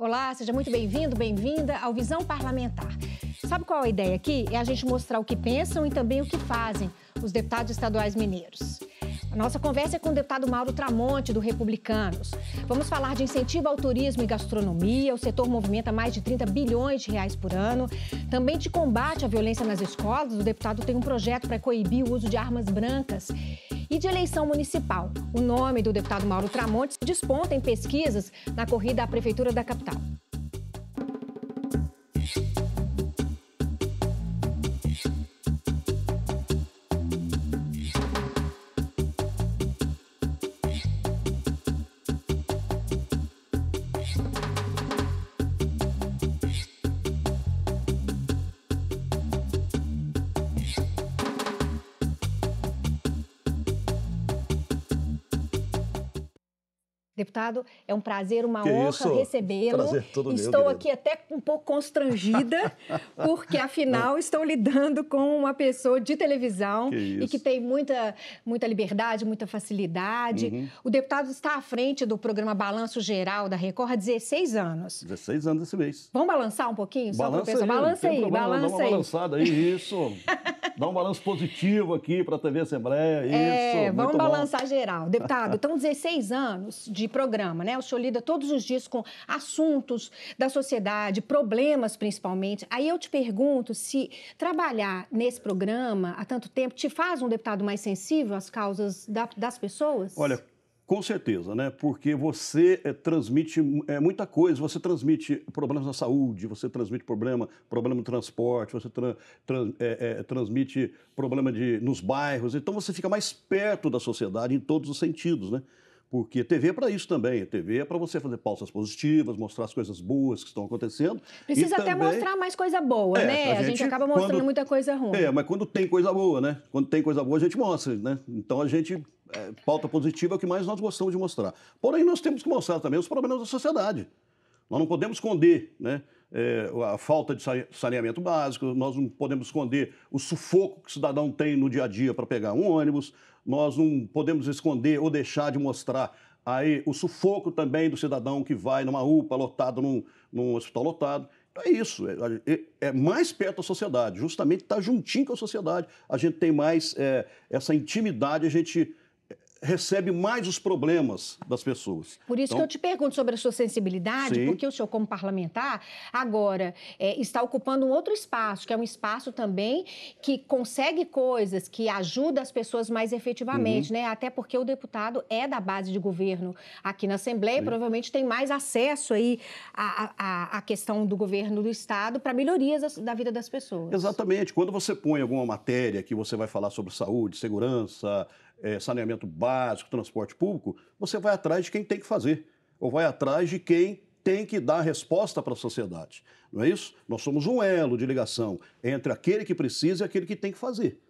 Olá, seja muito bem-vindo, bem-vinda ao Visão Parlamentar. Sabe qual é a ideia aqui? É a gente mostrar o que pensam e também o que fazem os deputados estaduais mineiros. A nossa conversa é com o deputado Mauro Tramonte, do Republicanos. Vamos falar de incentivo ao turismo e gastronomia. O setor movimenta mais de 30 bilhões de reais por ano. Também de combate à violência nas escolas. O deputado tem um projeto para coibir o uso de armas brancas e de eleição municipal. O nome do deputado Mauro Tramontes desponta em pesquisas na corrida à Prefeitura da capital. Deputado, é um prazer, uma que honra recebê-lo. Estou meu, aqui até um pouco constrangida, porque afinal estou lidando com uma pessoa de televisão que e que tem muita, muita liberdade, muita facilidade. Uhum. O deputado está à frente do programa Balanço Geral da Record há 16 anos. 16 anos esse mês. Vamos balançar um pouquinho? Balança só aí, balança aí, problema, balança aí. uma balançada aí, isso. Dá um balanço positivo aqui para a TV Assembleia. É, isso, é, vamos balançar bom. geral. Deputado, estão 16 anos de programa, né? O senhor lida todos os dias com assuntos da sociedade, problemas principalmente. Aí eu te pergunto se trabalhar nesse programa há tanto tempo te faz um deputado mais sensível às causas da, das pessoas? Olha, com certeza, né? Porque você é, transmite é, muita coisa. Você transmite problemas na saúde, você transmite problema, problema no transporte, você tra, é, eh, transmite problema de, nos bairros. Então você fica mais perto da sociedade em todos os sentidos, né? Porque TV é para isso também. TV é para você fazer pausas positivas, mostrar as coisas boas que estão acontecendo. Precisa até também... mostrar mais coisa boa, é, né? A gente, a gente acaba mostrando quando... muita coisa ruim. É, mas quando tem coisa boa, né? Quando tem coisa boa, a gente mostra, né? Então a gente é, pauta positiva é o que mais nós gostamos de mostrar. Porém, nós temos que mostrar também os problemas da sociedade. Nós não podemos esconder né, é, a falta de saneamento básico, nós não podemos esconder o sufoco que o cidadão tem no dia a dia para pegar um ônibus, nós não podemos esconder ou deixar de mostrar aí o sufoco também do cidadão que vai numa UPA lotado, num, num hospital lotado. Então é isso, é, é, é mais perto da sociedade, justamente está juntinho com a sociedade. A gente tem mais é, essa intimidade, a gente recebe mais os problemas das pessoas. Por isso então, que eu te pergunto sobre a sua sensibilidade, sim. porque o senhor, como parlamentar, agora é, está ocupando um outro espaço, que é um espaço também que consegue coisas, que ajuda as pessoas mais efetivamente, uhum. né? Até porque o deputado é da base de governo aqui na Assembleia, provavelmente tem mais acesso aí à, à, à questão do governo do Estado para melhorias da vida das pessoas. Exatamente. Quando você põe alguma matéria que você vai falar sobre saúde, segurança, é, saneamento básico, transporte público, você vai atrás de quem tem que fazer, ou vai atrás de quem tem que dar resposta para a sociedade. Não é isso? Nós somos um elo de ligação entre aquele que precisa e aquele que tem que fazer.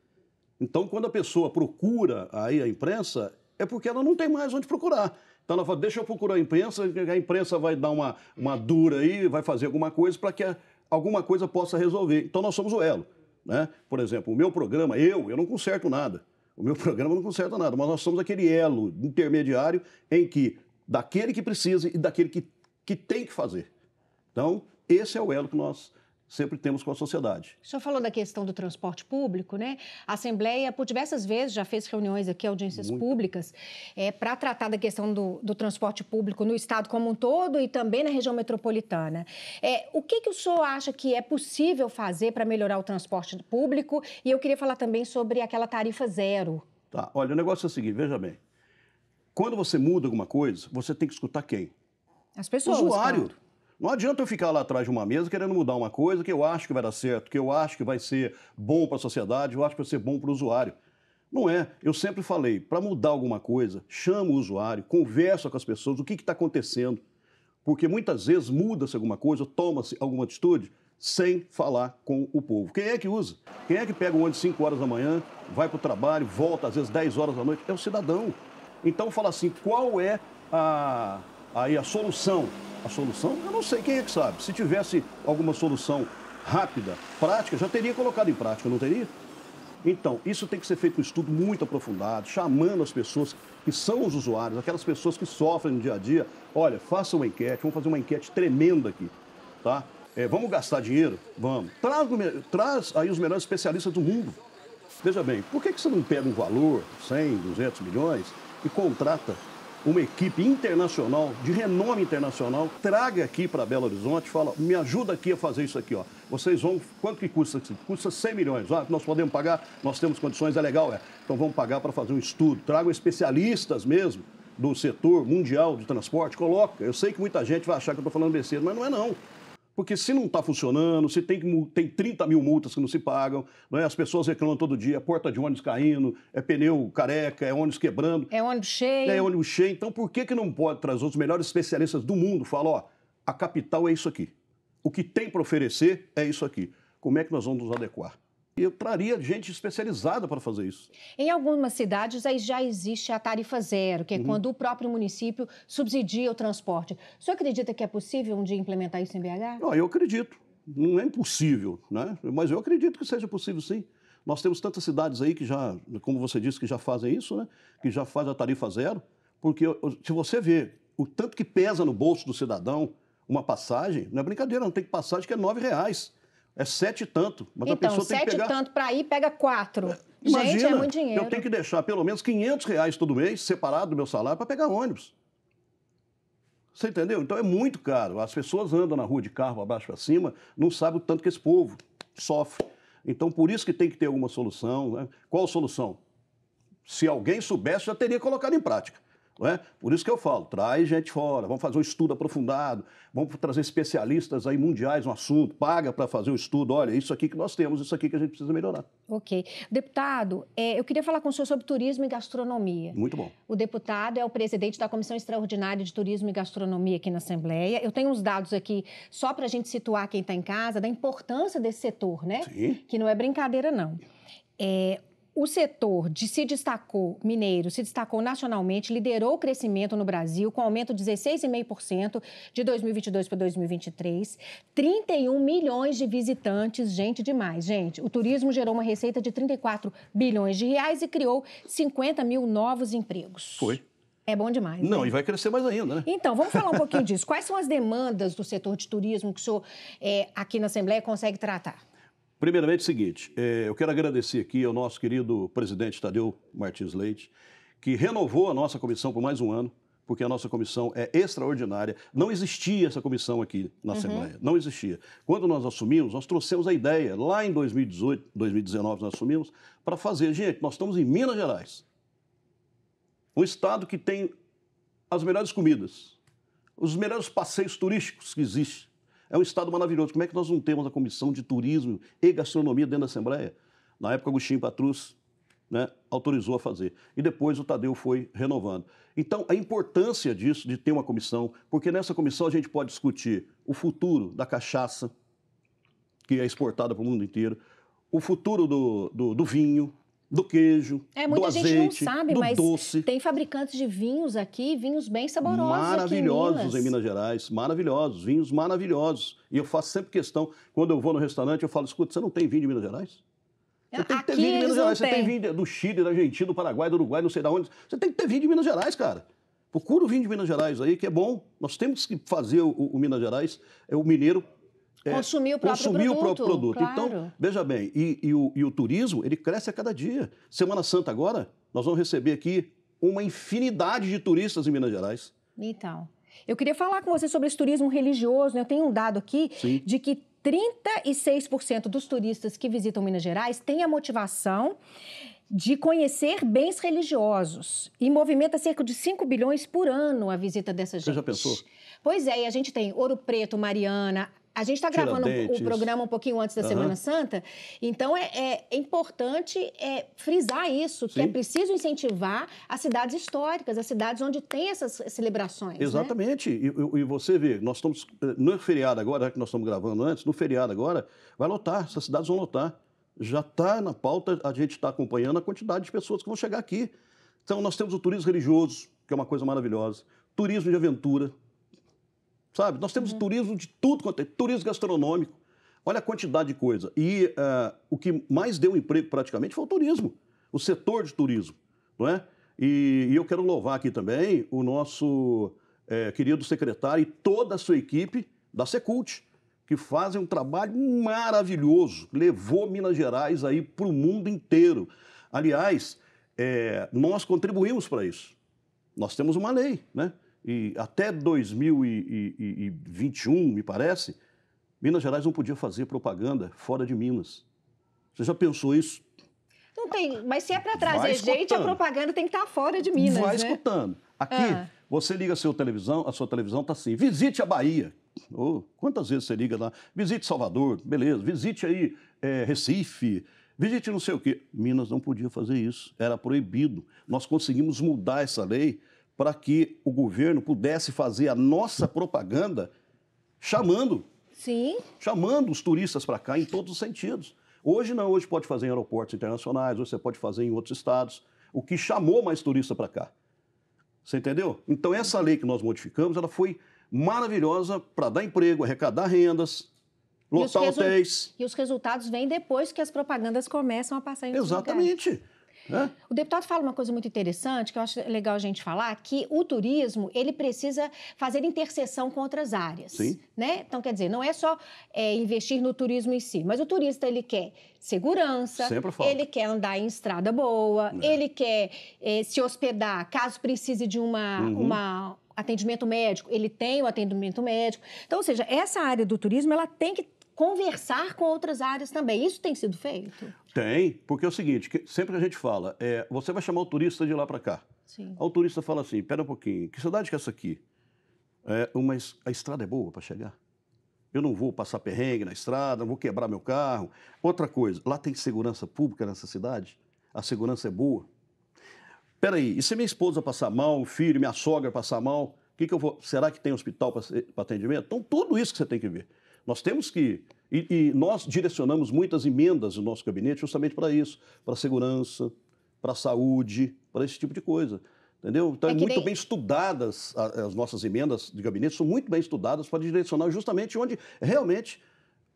Então, quando a pessoa procura aí a imprensa, é porque ela não tem mais onde procurar. Então ela fala, deixa eu procurar a imprensa, a imprensa vai dar uma, uma dura aí, vai fazer alguma coisa para que a, alguma coisa possa resolver. Então nós somos o elo. Né? Por exemplo, o meu programa, eu, eu não conserto nada. O meu programa não conserta nada, mas nós somos aquele elo intermediário em que daquele que precisa e daquele que, que tem que fazer. Então, esse é o elo que nós sempre temos com a sociedade. O senhor falou da questão do transporte público, né? A Assembleia, por diversas vezes, já fez reuniões aqui, audiências Muito. públicas, é, para tratar da questão do, do, transporte público no Estado como um todo e também na região metropolitana. É, o que, que o senhor acha que é possível fazer para melhorar o transporte público? E eu queria falar também sobre aquela tarifa zero. Tá, olha, o negócio é o seguinte, veja bem. Quando você muda alguma coisa, você tem que escutar quem? As pessoas. O usuário. Claro. Não adianta eu ficar lá atrás de uma mesa querendo mudar uma coisa que eu acho que vai dar certo, que eu acho que vai ser bom para a sociedade, eu acho que vai ser bom para o usuário. Não é. Eu sempre falei, para mudar alguma coisa, chama o usuário, conversa com as pessoas, o que está acontecendo. Porque muitas vezes muda-se alguma coisa, toma-se alguma atitude sem falar com o povo. Quem é que usa? Quem é que pega um ônibus 5 horas da manhã, vai para o trabalho, volta às vezes 10 horas da noite? É o cidadão. Então fala assim, qual é a, aí a solução. A solução, eu não sei quem é que sabe. Se tivesse alguma solução rápida, prática, já teria colocado em prática, não teria? Então, isso tem que ser feito um estudo muito aprofundado, chamando as pessoas que são os usuários, aquelas pessoas que sofrem no dia a dia. Olha, faça uma enquete, vamos fazer uma enquete tremenda aqui, tá? É, vamos gastar dinheiro? Vamos. Traz, traz, aí os melhores especialistas do mundo. Veja bem, por que, que você não pega um valor, 100, 200 milhões, e contrata uma equipe internacional, de renome internacional, traga aqui para Belo Horizonte, fala, me ajuda aqui a fazer isso aqui, ó. Vocês vão, quanto que custa? Custa 100 milhões. Ah, nós podemos pagar, nós temos condições, é legal, é. Então vamos pagar para fazer um estudo. traga especialistas mesmo do setor mundial de transporte, coloca. Eu sei que muita gente vai achar que eu estou falando besteira, mas não é não. Porque se não está funcionando, se tem, tem 30 mil multas que não se pagam, é as pessoas reclamam todo dia, é porta de ônibus caindo, é pneu careca, é ônibus quebrando. É ônibus cheio. É ônibus cheio. Então, por que, que não pode trazer os melhores especialistas do mundo? falar, ó, a capital é isso aqui. O que tem para oferecer é isso aqui. Como é que nós vamos nos adequar? E eu traria gente especializada para fazer isso. Em algumas cidades aí já existe a tarifa zero, que é uhum. quando o próprio município subsidia o transporte. O senhor acredita que é possível um dia implementar isso em BH? Não, eu acredito. Não é impossível, né? Mas eu acredito que seja possível sim. Nós temos tantas cidades aí que já, como você disse, que já fazem isso, né? Que já faz a tarifa zero, porque se você vê o tanto que pesa no bolso do cidadão uma passagem, não é brincadeira, não tem passagem que é nove reais. É sete e tanto. Mas então, a pessoa tem que pegar... sete e tanto para ir, pega quatro. Imagina, Gente, é muito dinheiro. Eu tenho que deixar pelo menos 500 reais todo mês, separado do meu salário, para pegar ônibus. Você entendeu? Então é muito caro. As pessoas andam na rua de carro abaixo para cima, não sabem o tanto que esse povo sofre. Então, por isso que tem que ter alguma solução. Né? Qual solução? Se alguém soubesse, já teria colocado em prática. É? Por isso que eu falo, traz gente fora, vamos fazer um estudo aprofundado, vamos trazer especialistas aí mundiais no assunto, paga para fazer o um estudo, olha, isso aqui que nós temos, isso aqui que a gente precisa melhorar. Ok. Deputado, é, eu queria falar com o senhor sobre turismo e gastronomia. Muito bom. O deputado é o presidente da Comissão Extraordinária de Turismo e Gastronomia aqui na Assembleia. Eu tenho uns dados aqui, só para a gente situar quem está em casa, da importância desse setor, né? Sim. Que não é brincadeira, não. É, o setor de, se destacou, mineiro, se destacou nacionalmente, liderou o crescimento no Brasil, com aumento de 16,5% de 2022 para 2023. 31 milhões de visitantes, gente demais, gente. O turismo gerou uma receita de 34 bilhões de reais e criou 50 mil novos empregos. Foi. É bom demais. Não, né? e vai crescer mais ainda, né? Então, vamos falar um pouquinho disso. Quais são as demandas do setor de turismo que o senhor, é, aqui na Assembleia, consegue tratar? Primeiramente, é o seguinte: é, eu quero agradecer aqui ao nosso querido presidente Tadeu Martins Leite, que renovou a nossa comissão por mais um ano, porque a nossa comissão é extraordinária. Não existia essa comissão aqui na uhum. Assembleia, não existia. Quando nós assumimos, nós trouxemos a ideia, lá em 2018, 2019 nós assumimos, para fazer. Gente, nós estamos em Minas Gerais, um estado que tem as melhores comidas, os melhores passeios turísticos que existem é um Estado maravilhoso. Como é que nós não temos a Comissão de Turismo e Gastronomia dentro da Assembleia? Na época, Agostinho Patrus né, autorizou a fazer. E depois o Tadeu foi renovando. Então, a importância disso, de ter uma comissão, porque nessa comissão a gente pode discutir o futuro da cachaça, que é exportada para o mundo inteiro, o futuro do, do, do vinho, do queijo, é, do azeite, sabe, do doce. Tem fabricantes de vinhos aqui, vinhos bem saborosos. Maravilhosos em Minas. em Minas Gerais, maravilhosos, vinhos maravilhosos. E eu faço sempre questão, quando eu vou no restaurante, eu falo: escuta, você não tem vinho de Minas Gerais? É, você tem que ter aqui vinho de Minas Gerais. Você tem vinho do Chile, da Argentina, do Paraguai, do Uruguai, não sei de onde. Você tem que ter vinho de Minas Gerais, cara. Procura o vinho de Minas Gerais aí, que é bom. Nós temos que fazer o, o Minas Gerais, é, o mineiro é, consumir o próprio consumir produto. O próprio produto. Então, claro. Então, veja bem, e, e, o, e o turismo, ele cresce a cada dia. Semana Santa agora, nós vamos receber aqui uma infinidade de turistas em Minas Gerais. Então, eu queria falar com você sobre esse turismo religioso. Né? Eu tenho um dado aqui Sim. de que 36% dos turistas que visitam Minas Gerais têm a motivação de conhecer bens religiosos e movimenta cerca de 5 bilhões por ano a visita dessa gente. Você já pensou? Pois é, e a gente tem Ouro Preto, Mariana, a gente está gravando o programa um pouquinho antes da uhum. Semana Santa, então é, é, é importante é, frisar isso, Sim. que é preciso incentivar as cidades históricas, as cidades onde tem essas celebrações. Né? Exatamente. Né? E, e, você vê, nós estamos eh, no é feriado agora, já que nós estamos gravando antes, no feriado agora, vai lotar, essas cidades vão lotar. Já está na pauta, a gente está acompanhando a quantidade de pessoas que vão chegar aqui. Então, nós temos o turismo religioso, que é uma coisa maravilhosa, turismo de aventura, sabe? Nós temos uhum. turismo de tudo quanto é turismo gastronômico. Olha a quantidade de coisa. E uh, o que mais deu emprego praticamente foi o turismo, o setor de turismo, não é? E, e eu quero louvar aqui também o nosso é, querido secretário e toda a sua equipe da Secult, que fazem um trabalho maravilhoso, levou Minas Gerais aí para o mundo inteiro. Aliás, é, nós contribuímos para isso. Nós temos uma lei, né? e até 2021, me parece, Minas Gerais não podia fazer propaganda fora de Minas. Você já pensou isso? Não tem, mas se é para trazer gente, a propaganda tem que estar tá fora de Minas. Vai né? escutando. Aqui, ah. você liga a sua televisão, a sua televisão está assim: visite a Bahia. Oh, quantas vezes você liga lá? Visite Salvador, beleza. Visite aí é, Recife. Visite não sei o quê. Minas não podia fazer isso, era proibido. Nós conseguimos mudar essa lei para que o governo pudesse fazer a nossa propaganda chamando. Sim. Chamando os turistas para cá em todos os sentidos. Hoje não, hoje pode fazer em aeroportos internacionais, hoje você pode fazer em outros estados, o que chamou mais turista para cá. Você entendeu? Então essa lei que nós modificamos, ela foi maravilhosa para dar emprego, arrecadar rendas, lotar e hotéis. E os resultados vêm depois que as propagandas começam a passar em Exatamente. Lugares. O deputado fala uma coisa muito interessante, que eu acho legal a gente falar, que o turismo, ele precisa fazer interseção com outras áreas. Sim. Né? Então, quer dizer, não é só é, investir no turismo em si, mas o turista, ele quer segurança, ele quer andar em estrada boa, é. ele quer é, se hospedar, caso precise de uma, uhum. uma atendimento médico, ele tem o atendimento médico. Então, ou seja, essa área do turismo, ela tem que conversar com outras áreas também. Isso tem sido feito? Tem, porque é o seguinte, que sempre a gente fala, é, você vai chamar o turista de lá para cá. Sim. o turista fala assim, pera um pouquinho, que cidade que é essa aqui? É, mas a estrada é boa para chegar. Eu não vou passar perrengue na estrada, não vou quebrar meu carro. Outra coisa, lá tem segurança pública nessa cidade? A segurança é boa? Peraí, e se minha esposa passar mal, o filho, minha sogra passar mal, que que eu vou? Será que tem hospital para atendimento? Então, tudo isso que você tem que ver. Nós temos que. E, e nós direcionamos muitas emendas no nosso gabinete justamente para isso para segurança, para saúde, para esse tipo de coisa. Entendeu? Então, é, é muito nem... bem estudadas as nossas emendas de gabinete, são muito bem estudadas para direcionar justamente onde realmente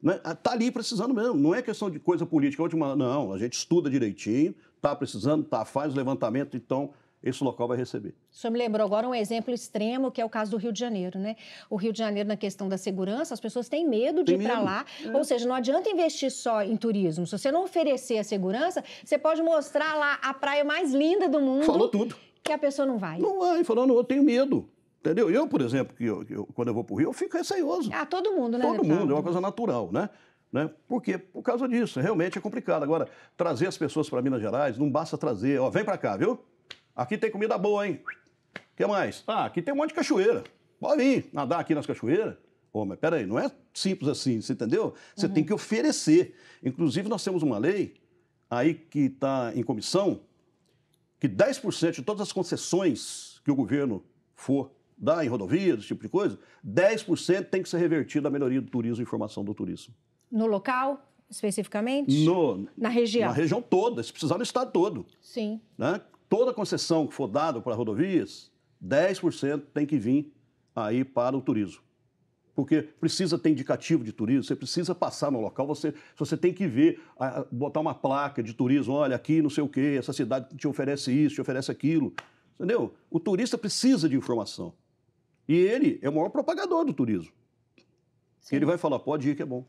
Está né, ali precisando mesmo. Não é questão de coisa política. Última, não, a gente estuda direitinho, está precisando, tá, faz o levantamento, então esse local vai receber. O senhor me lembrou agora um exemplo extremo, que é o caso do Rio de Janeiro, né? O Rio de Janeiro, na questão da segurança, as pessoas têm medo de Tem ir para lá. É. Ou seja, não adianta investir só em turismo. Se você não oferecer a segurança, você pode mostrar lá a praia mais linda do mundo. Falou tudo. Que a pessoa não vai. Não vai, falando, eu tenho medo. Entendeu? Eu, por exemplo, que eu, eu, quando eu vou para o Rio, eu fico receioso. Ah, todo mundo, né? Todo deputado? mundo, é uma coisa natural, né? né? Por quê? Por causa disso. Realmente é complicado. Agora, trazer as pessoas para Minas Gerais, não basta trazer, ó, vem para cá, viu? Aqui tem comida boa, hein? O que mais? Ah, aqui tem um monte de cachoeira. Pode vir nadar aqui nas cachoeiras. Ô, mas peraí, não é simples assim, você entendeu? Você uhum. tem que oferecer. Inclusive, nós temos uma lei aí que está em comissão que 10% de todas as concessões que o governo for dar em rodovias, esse tipo de coisa, 10% tem que ser revertido à melhoria do turismo e formação do turismo. No local? especificamente? No, na região. Na região toda, se precisar no estado todo. Sim. Né? toda concessão que for dada para rodovias, 10% tem que vir aí para o turismo. Porque precisa ter indicativo de turismo, você precisa passar no local, você, você tem que ver, botar uma placa de turismo, olha, aqui não sei o quê, essa cidade te oferece isso, te oferece aquilo. Entendeu? O turista precisa de informação. E ele é o maior propagador do turismo. Sim. Ele vai falar, pode ir que é bom.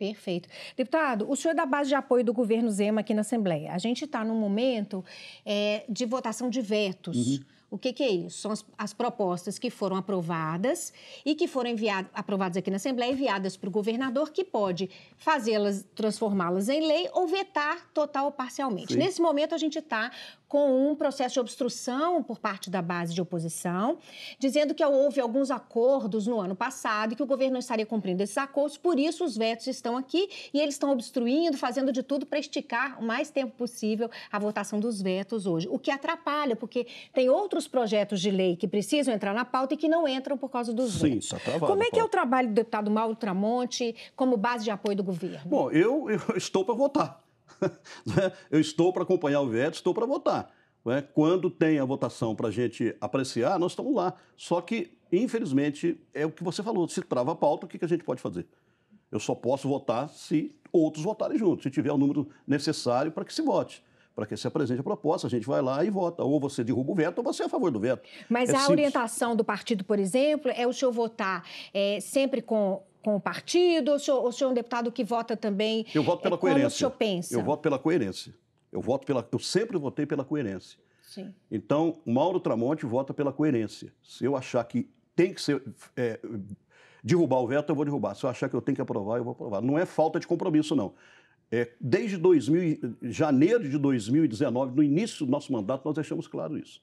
Perfeito. Deputado, o senhor é da base de apoio do governo Zema aqui na Assembleia. A gente está num momento é, de votação de vetos. Uhum. O que, que, é isso? São as, as, propostas que foram aprovadas e que foram enviadas, aprovadas aqui na Assembleia, enviadas para o governador, que pode fazê-las, transformá-las em lei ou vetar total ou parcialmente. Sim. Nesse momento, a gente está com um processo de obstrução por parte da base de oposição, dizendo que houve alguns acordos no ano passado e que o governo não estaria cumprindo esses acordos, por isso os vetos estão aqui e eles estão obstruindo, fazendo de tudo para esticar o mais tempo possível a votação dos vetos hoje, o que atrapalha, porque tem outros projetos de lei que precisam entrar na pauta e que não entram por causa dos Sim, vetos. Tá Como é que é o trabalho do deputado Mauro Tramonte como base de apoio do governo? Bom, eu, eu estou para votar. Né? Eu estou para acompanhar o veto estou para votar. Né? Quando tem a votação para a gente apreciar, nós estamos lá. Só que, infelizmente, é o que você falou: se trava a pauta, o que a gente pode fazer? Eu só posso votar se outros votarem juntos, se tiver o número necessário para que se vote para que se apresente a proposta, a gente vai lá e vota. Ou você derruba o veto ou você é a favor do veto. Mas é a simples. orientação do partido, por exemplo, é o senhor votar é, sempre com com o partido? Ou o senhor, o senhor é um deputado que vota também? Eu voto pela é, coerência. Como o senhor pensa? Eu voto pela coerência. Eu voto pela. Eu sempre votei pela coerência. Sim. Então, Mauro Tramonte vota pela coerência. Se eu achar que tem que ser. É, derrubar o veto, eu vou derrubar. Se eu achar que eu tenho que aprovar, eu vou aprovar. Não é falta de compromisso, não. É, desde 2000, janeiro de 2019, no início do nosso mandato, nós deixamos claro isso.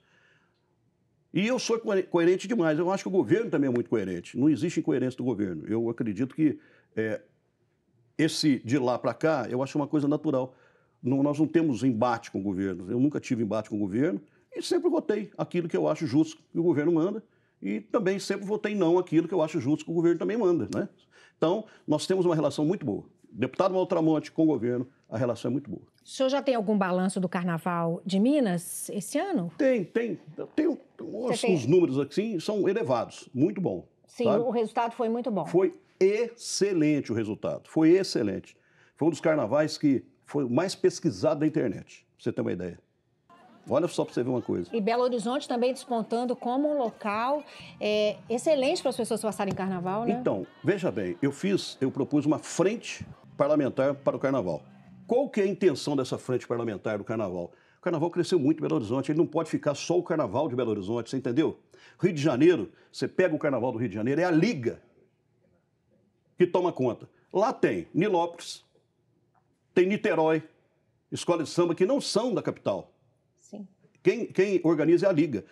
E eu sou coerente demais. Eu acho que o governo também é muito coerente. Não existe incoerência do governo. Eu acredito que é, esse de lá para cá, eu acho uma coisa natural. Não, nós não temos embate com o governo. Eu nunca tive embate com o governo e sempre votei aquilo que eu acho justo que o governo manda e também sempre votei não aquilo que eu acho justo que o governo também manda. Né? Então, nós temos uma relação muito boa deputado Maltramonte com o governo, a relação é muito boa. O senhor já tem algum balanço do Carnaval de Minas esse ano? Tem, tem. Tem uns, tem... números assim, são elevados. Muito bom. Sim, sabe? o resultado foi muito bom. Foi excelente o resultado. Foi excelente. Foi um dos carnavais que foi mais pesquisado da internet, pra você ter uma ideia. Olha só para você ver uma coisa. E Belo Horizonte também despontando como um local é, excelente para as pessoas passarem carnaval, né? Então, veja bem, eu fiz, eu propus uma frente parlamentar para o carnaval. Qual que é a intenção dessa frente parlamentar do carnaval? O carnaval cresceu muito em Belo Horizonte, ele não pode ficar só o carnaval de Belo Horizonte, você entendeu? Rio de Janeiro, você pega o carnaval do Rio de Janeiro, é a liga que toma conta. Lá tem Nilópolis, tem Niterói, escola de samba que não são da capital. Quem, quem organiza é a Liga.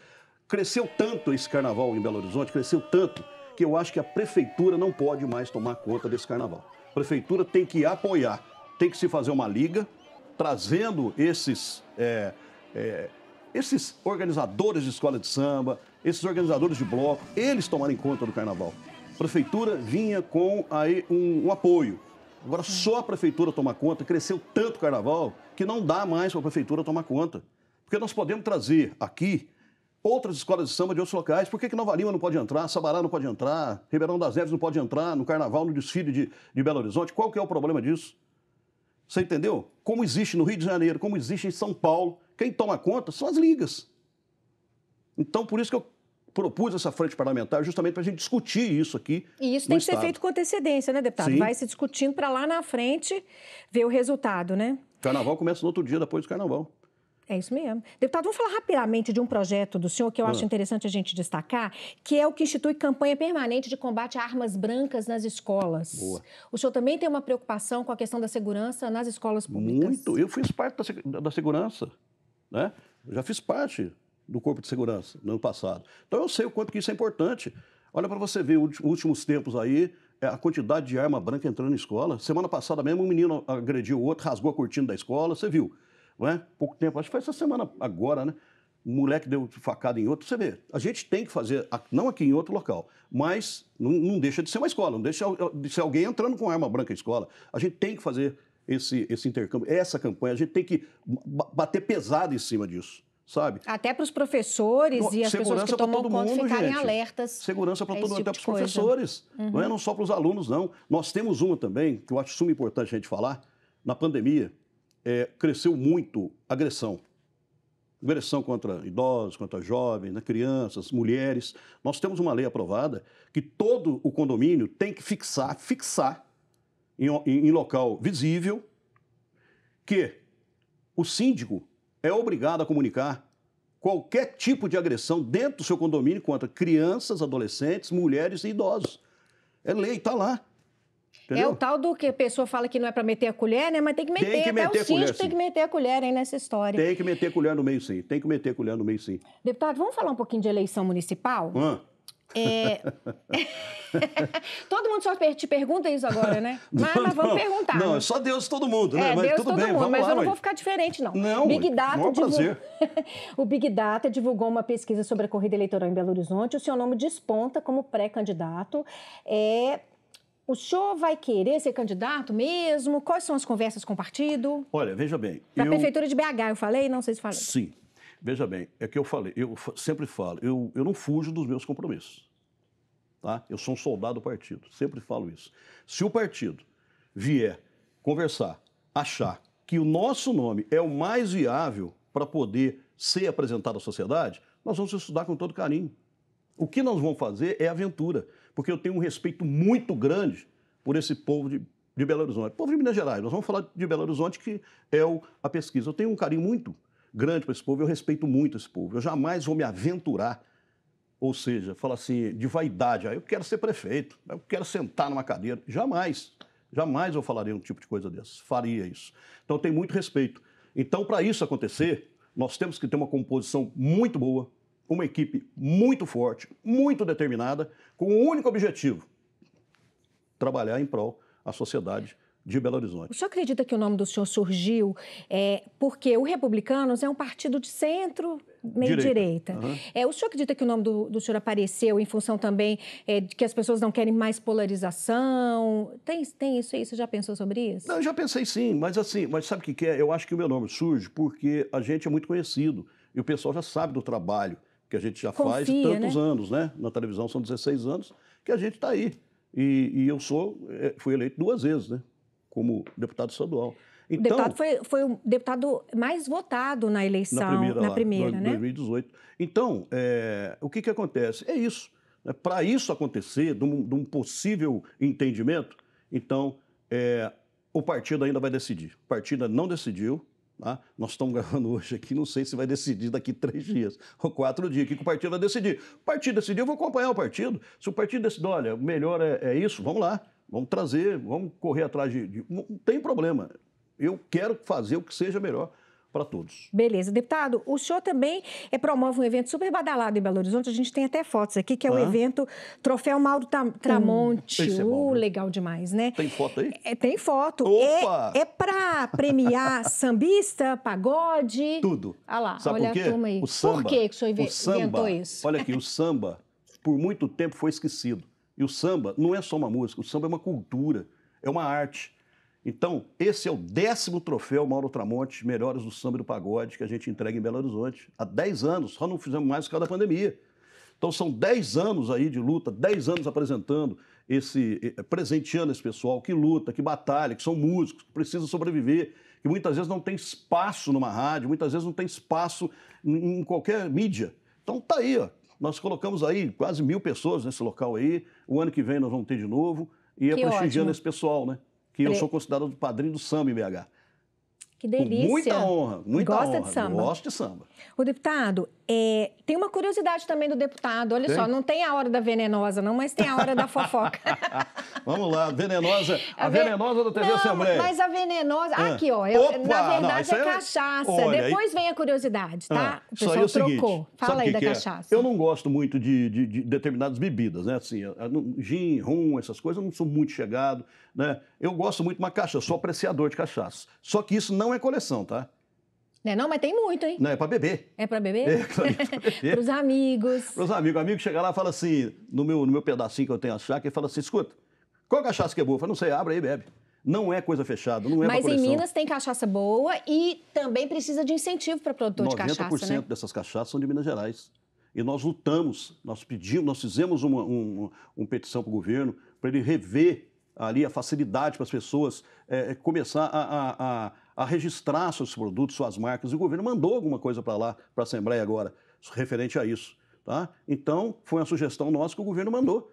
Cresceu tanto esse carnaval em Belo Horizonte, cresceu tanto, que eu acho que a prefeitura não pode mais tomar conta desse carnaval. A prefeitura tem que apoiar, tem que se fazer uma liga, trazendo esses, é, é, esses organizadores de escola de samba, esses organizadores de bloco, eles tomarem conta do carnaval. A prefeitura vinha com aí um, um apoio. Agora só a prefeitura toma conta, cresceu tanto o carnaval que não dá mais para a prefeitura tomar conta. Porque nós podemos trazer aqui outras escolas de samba de outros locais. Por que, que Nova Lima não pode entrar, Sabará não pode entrar, Ribeirão das Neves não pode entrar, no Carnaval, no desfile de, de Belo Horizonte? Qual que é o problema disso? Você entendeu? Como existe no Rio de Janeiro, como existe em São Paulo, quem toma conta são as ligas. Então, por isso que eu propus essa frente parlamentar, justamente para a gente discutir isso aqui. E isso tem que Estado. ser feito com antecedência, né, deputado? Sim. Vai se discutindo para lá na frente ver o resultado, né? Carnaval começa no outro dia, depois do carnaval. É isso mesmo. Deputado, vamos falar rapidamente de um projeto do senhor que eu acho ah. interessante a gente destacar, que é o que institui campanha permanente de combate a armas brancas nas escolas. Boa. O senhor também tem uma preocupação com a questão da segurança nas escolas públicas? Muito. Eu fiz parte da, da segurança, né? já fiz parte do corpo de segurança no ano passado. Então eu sei o quanto que isso é importante. Olha para você ver os últimos tempos aí, é, a quantidade de arma branca entrando na escola. Semana passada mesmo, um menino agrediu o outro, rasgou a cortina da escola, você viu é? pouco tempo, acho que foi essa semana agora, né? Um moleque deu facada em outro, você vê. A gente tem que fazer, não aqui em outro local, mas não, não deixa de ser uma escola, não deixa de ser alguém entrando com arma branca em escola. A gente tem que fazer esse, esse intercâmbio, essa campanha, a gente tem que bater pesado em cima disso. Sabe? Até para os professores e as pessoas que tomam todo conta mundo, ficarem gente. alertas. Segurança para todo mundo, tipo até para os professores. Uhum. Não é não só para os alunos, não. Nós temos uma também, que eu acho suma importante a gente falar. Na pandemia, é, cresceu muito agressão. Agressão contra idosos, contra jovens, né, crianças, mulheres. Nós temos uma lei aprovada que todo o condomínio tem que fixar, fixar em, em, em local visível, que o síndico é obrigado a comunicar qualquer tipo de agressão dentro do seu condomínio contra crianças, adolescentes, mulheres e idosos. É lei, está lá. É Entendeu? É o tal do que a pessoa fala que não é para meter a colher, né? Mas tem que meter, tem que meter até o cinto tem que meter a colher aí nessa história. Tem que meter a colher no meio sim, tem que meter a colher no meio sim. Deputado, vamos falar um pouquinho de eleição municipal? Hã? É... todo mundo só te pergunta isso agora, né? Mas, não, vamos não, perguntar. Não, é só Deus todo mundo, né? É, mas Deus tudo todo bem, mundo, mas lá, eu não mãe. vou ficar diferente, não. Não, Big Data não é um prazer. O Big Data divulgou uma pesquisa sobre a corrida eleitoral em Belo Horizonte. O seu nome desponta como pré-candidato. É... O senhor vai querer ser candidato mesmo? Quais são as conversas com o partido? Olha, veja bem. Na eu... prefeitura de BH, eu falei, não sei se falei. Sim. Veja bem, é que eu falei, eu sempre falo, eu, eu não fujo dos meus compromissos. Tá? Eu sou um soldado do partido, sempre falo isso. Se o partido vier conversar, achar que o nosso nome é o mais viável para poder ser apresentado à sociedade, nós vamos estudar com todo carinho. O que nós vamos fazer é aventura porque eu tenho um respeito muito grande por esse povo de, de Belo Horizonte. Povo de Minas Gerais, nós vamos falar de Belo Horizonte, que é o, a pesquisa. Eu tenho um carinho muito grande para esse povo, eu respeito muito esse povo. Eu jamais vou me aventurar, ou seja, falar assim, de vaidade, ah, eu quero ser prefeito, eu quero sentar numa cadeira. Jamais, jamais eu falaria um tipo de coisa dessa, faria isso. Então, eu tenho muito respeito. Então, para isso acontecer, nós temos que ter uma composição muito boa, uma equipe muito forte, muito determinada, com o um único objetivo: trabalhar em prol da sociedade de Belo Horizonte. O senhor acredita que o nome do senhor surgiu é, porque o Republicanos é um partido de centro, meio direita. direita. Uhum. É, o senhor acredita que o nome do, do senhor apareceu em função também é, de que as pessoas não querem mais polarização? Tem, tem isso aí? Você já pensou sobre isso? Não, eu já pensei sim, mas assim, mas sabe o que, que é? Eu acho que o meu nome surge porque a gente é muito conhecido e o pessoal já sabe do trabalho que a gente já Confia, faz tantos né? anos, né? Na televisão são 16 anos que a gente está aí. E, e, eu sou, eh, fui eleito duas vezes, né? Como deputado estadual. Então, o deputado foi, foi o deputado mais votado na eleição, na primeira, na lá, primeira no, né? 2018. Então, é, o que, que acontece? É isso. Né? Para isso acontecer, de um, de um, possível entendimento, então, é, o partido ainda vai decidir. O partido não decidiu, Tá? nós estamos gravando hoje aqui, não sei se vai decidir daqui três dias ou quatro dias. O que, o partido vai decidir? O partido decidir, eu vou acompanhar o partido. Se o partido decidir, olha, melhor é, é isso, vamos lá, vamos trazer, vamos correr atrás de. de não tem problema. Eu quero fazer o que seja melhor para todos. Beleza. Deputado, o senhor também é, promove um evento super badalado em Belo Horizonte. A gente tem até fotos aqui, que é o ah. evento Troféu Mauro hum, Tramonte. Hum, é bom, uh, legal demais, né? Tem foto aí? É, tem foto. Opa! É, é para premiar sambista, pagode. Tudo. Ah lá, Sabe olha por quê? a turma aí. O samba, por que, que o senhor inventou o samba, isso? Olha aqui, o samba, por muito tempo, foi esquecido. E o samba não é só uma música, o samba é uma cultura, é uma arte. Então, esse é o décimo troféu Mauro Tramonte, Melhores do Samba e do Pagode, que a gente entrega em Belo Horizonte. Há 10 anos, só não fizemos mais por causa da pandemia. Então, são 10 anos aí de luta, 10 anos apresentando esse, eh, eh, presenteando esse pessoal que luta, que batalha, que são músicos, que precisam sobreviver, que muitas vezes não tem espaço numa rádio, muitas vezes não tem espaço em qualquer mídia. Então, tá aí, ó. Nós colocamos aí quase mil pessoas nesse local aí. O ano que vem nós vamos ter de novo. E é prestigiando ótimo. esse pessoal, né? que Pre... eu sou considerado o padrinho do samba em BH. Que delícia. Com muita honra, muita Gosta honra. de samba. Gosto de samba. O deputado, é, tem uma curiosidade também do deputado. Olha tem? só, não tem a hora da venenosa, não, mas tem a hora da fofoca. Vamos lá, venenosa. A, a ven... venenosa do TV Assembleia. É mas a venenosa. Ah, ah. aqui, ó. Eu, na verdade não, é, é cachaça. Olha, Depois aí... vem a curiosidade, tá? Ah, o pessoal é o trocou. Seguinte, Fala aí que da que é? cachaça. É? Eu não gosto muito de, de, de determinadas bebidas, né? Assim, gin, rum, essas coisas, eu não sou muito chegado, né? Eu gosto muito de uma cachaça, sou apreciador de cachaça. Só que isso não é coleção, tá? Né, não, mas tem muito, hein? Não, é para beber. É para beber? É, claro, é para os amigos. Para os amigos. O amigo chega lá e fala assim, no meu, no meu pedacinho que eu tenho a chácara, ele fala assim, escuta, qual é cachaça que é boa? Eu falo, não sei, abre aí e bebe. Não é coisa fechada, não é Mas em Minas tem cachaça boa e também precisa de incentivo para produtor de cachaça, 90% né? dessas cachaças são de Minas Gerais. E nós lutamos, nós pedimos, nós fizemos uma, um, uma petição para o governo para ele rever ali a facilidade para as pessoas é, é, começar a, a a registrar seus produtos, suas marcas. O governo mandou alguma coisa para lá, para a Assembleia agora, referente a isso. Tá? Então, foi uma sugestão nossa que o governo mandou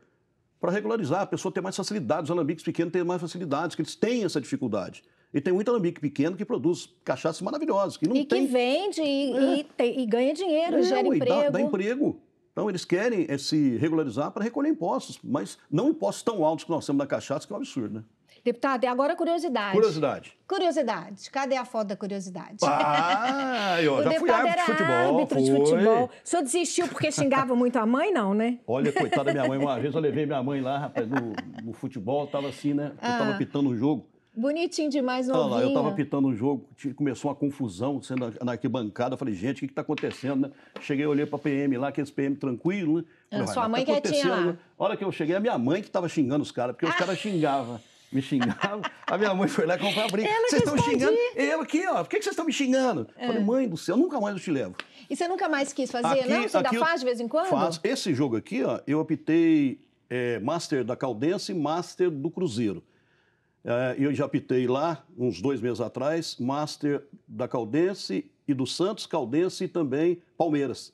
para regularizar, a pessoa ter mais facilidade, os alambiques pequenos têm mais facilidades, que eles têm essa dificuldade. E tem muito alambique pequeno que produz cachaças maravilhosas. Que não e tem... que vende e, é. e, tem, e ganha dinheiro, não, gera emprego. Dá, dá emprego. Então, eles querem eh, se regularizar para recolher impostos, mas não impostos tão altos que nós temos na cachaça, que é um absurdo, né? Deputado, e agora curiosidade. Curiosidade. Curiosidade. Cadê a foto da curiosidade? Ah, eu o já fui árbitro de futebol. árbitro foi. de futebol. O senhor desistiu porque xingava muito a mãe, não, né? Olha, coitada da minha mãe. Uma vez eu levei minha mãe lá, rapaz, no, no futebol, tava assim, né? Eu tava ah. pitando um jogo. Bonitinho demais, novinho. Olha lá, eu estava pitando um jogo, começou uma confusão sendo na arquibancada. Eu falei, gente, o que está acontecendo? Né? Cheguei, olhei para PM lá, aqueles PM tranquilo, né? Ah, falei, Sua mãe tá quietinha lá. olha A hora que eu cheguei, a minha mãe que estava xingando os caras, porque os ah. caras xingavam me xingava. A minha mãe foi lá comprar briga. Vocês estão xingando? Eu aqui, ó. Por que, que vocês estão me xingando? É. Falei, mãe do céu, nunca mais eu te levo. E você nunca mais quis fazer, aqui, não? Você ainda faz de vez em quando? Faz. Esse jogo aqui, ó, eu optei é, Master da Caldense e Master do Cruzeiro. É, eu já optei lá, uns dois meses atrás, Master da Caldense e do Santos, Caldense e também Palmeiras.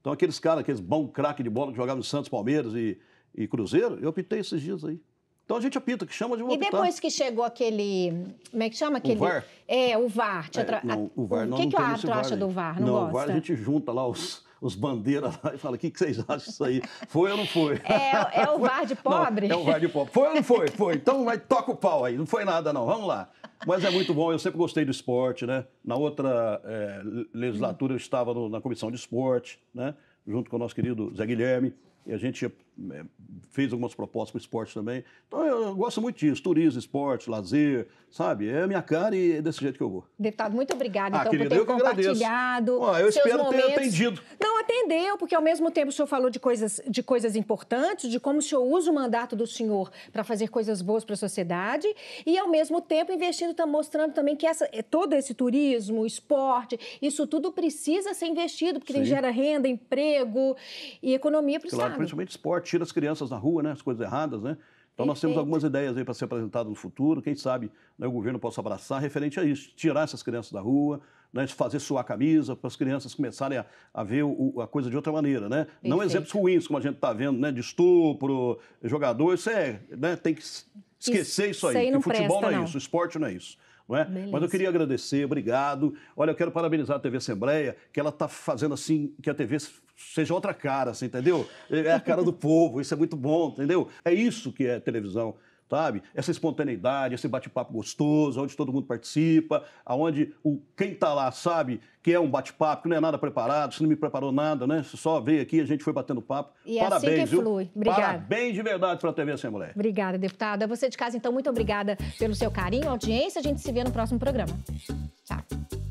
Então, aqueles caras, aqueles bom craque de bola que jogavam no Santos, Palmeiras e, e Cruzeiro, eu optei esses dias aí. Então a gente apita, que chama de uma E depois que chegou aquele. Como é que chama aquele? O VAR? É, o VAR. É, atra... não, o VAR não, o que, não que o árbitro acha do VAR? Não, não gosta? o VAR a gente junta lá os, os bandeiras lá e fala: o que, que vocês acham disso aí? Foi ou não foi? É, é o VAR de pobre? Não, é o VAR de pobre. Foi ou não foi? Foi. Então vai, toca o pau aí. Não foi nada, não. Vamos lá. Mas é muito bom, eu sempre gostei do esporte, né? Na outra é, legislatura eu estava no, na comissão de esporte, né? Junto com o nosso querido Zé Guilherme, e a gente é, fez algumas propostas para o esporte também. Então, eu gosto muito disso, turismo, esporte, lazer, sabe? É a minha cara e é desse jeito que eu vou. Deputado, muito obrigado, ah, então, querido, por ter eu compartilhado Ó, Eu espero momentos. ter atendido. Não, atendeu, porque ao mesmo tempo o senhor falou de coisas, de coisas importantes, de como o senhor usa o mandato do senhor para fazer coisas boas para a sociedade e, ao mesmo tempo, investindo, está mostrando também que essa, é, todo esse turismo, esporte, isso tudo precisa ser investido, porque ele gera renda, emprego e economia para o claro, Estado. Principalmente esporte tira as crianças na rua, né? As coisas erradas, né? Então, nós temos algumas ideias aí para ser apresentadas no futuro. Quem sabe né, o governo possa abraçar referente a isso, tirar essas crianças da rua, né, fazer suar a camisa, para as crianças começarem a, a ver o, a coisa de outra maneira. Né? Não exemplos ruins, como a gente está vendo, né, de estupro, jogador, isso é, né, tem que esquecer isso, isso aí. aí o futebol é presta, não é não. isso, o esporte não é isso. É? Mas eu queria agradecer, obrigado. Olha, eu quero parabenizar a TV Assembleia, que ela está fazendo assim, que a TV seja outra cara, assim, entendeu? É, é a cara do povo, isso é muito bom, entendeu? É isso que é televisão. Sabe? Essa espontaneidade, esse bate-papo gostoso, onde todo mundo participa, aonde o quem está lá sabe que é um bate-papo, que não é nada preparado, você não me preparou nada, né? Você só veio aqui, a gente foi batendo papo. E Parabéns, é assim que flui. Obrigada. Parabéns de verdade para a TV Assembleia. Obrigada, deputada. Você de casa, então, muito obrigada pelo seu carinho, audiência. A gente se vê no próximo programa. Tchau.